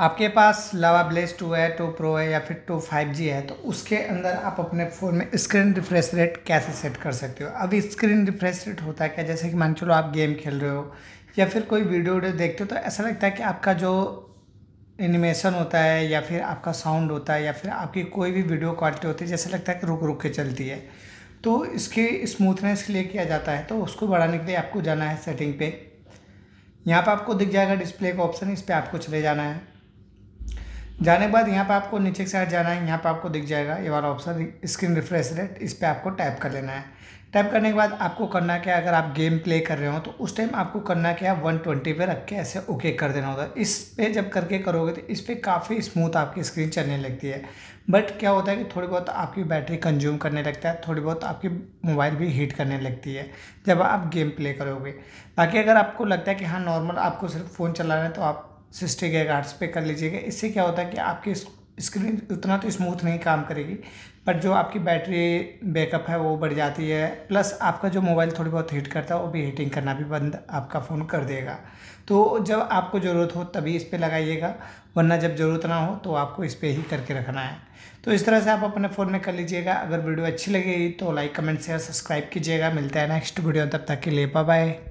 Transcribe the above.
आपके पास Lava blaze two है टू प्रो है या फिर टू फाइव जी है तो उसके अंदर आप अपने फ़ोन में स्क्रीन रिफ्रेश रेट कैसे सेट कर सकते हो अभी स्क्रीन रिफ्रेश रेट होता है क्या जैसे कि मान चलो आप गेम खेल रहे हो या फिर कोई वीडियो वीडियो देखते हो तो ऐसा लगता है कि आपका जो एनिमेशन होता है या फिर आपका साउंड होता है या फिर आपकी कोई भी वीडियो क्वालिटी होती है जैसे लगता है कि रुक रुक के चलती है तो इसकी स्मूथनेस के लिए किया जाता है तो उसको बढ़ाने के लिए आपको जाना है सेटिंग पे यहाँ पर आपको दिख जाएगा डिस्प्ले का ऑप्शन इस पर आपको चले जाना है जाने के बाद यहाँ पर आपको नीचे की साइड जाना है यहाँ पर आपको दिख जाएगा ये वाला ऑप्शन स्क्रीन रिफ्रेश रेट इस पर आपको टाइप कर लेना है टाइप करने के बाद आपको करना क्या अगर आप गेम प्ले कर रहे हो तो उस टाइम आपको करना क्या वन ट्वेंटी पे रख के ऐसे ओके कर देना होता है इस पर जब करके करोगे तो इस पर काफ़ी स्मूथ आपकी स्क्रीन चलने लगती है बट क्या होता है कि थोड़ी बहुत आपकी बैटरी कंज्यूम करने लगता है थोड़ी बहुत आपकी मोबाइल भी हीट करने लगती है जब आप गेम प्ले करोगे बाकी अगर आपको लगता है कि हाँ नॉर्मल आपको सिर्फ फ़ोन चलाना है तो आप सिस्टिक गीगा हर्ट्स पे कर लीजिएगा इससे क्या होता है कि आपकी स्क्रीन उतना तो स्मूथ नहीं काम करेगी बट जो आपकी बैटरी बैकअप है वो बढ़ जाती है प्लस आपका जो मोबाइल थोड़ी बहुत हीट करता है वो भी हीटिंग करना भी बंद आपका फ़ोन कर देगा तो जब आपको ज़रूरत हो तभी इस पर लगाइएगा वरना जब ज़रूरत ना हो तो आपको इस पर ही करके रखना है तो इस तरह से आप अपने फ़ोन में कर लीजिएगा अगर वीडियो अच्छी लगेगी तो लाइक कमेंट शेयर सब्सक्राइब कीजिएगा मिलता है नेक्स्ट वीडियो तब तक के लिए बाय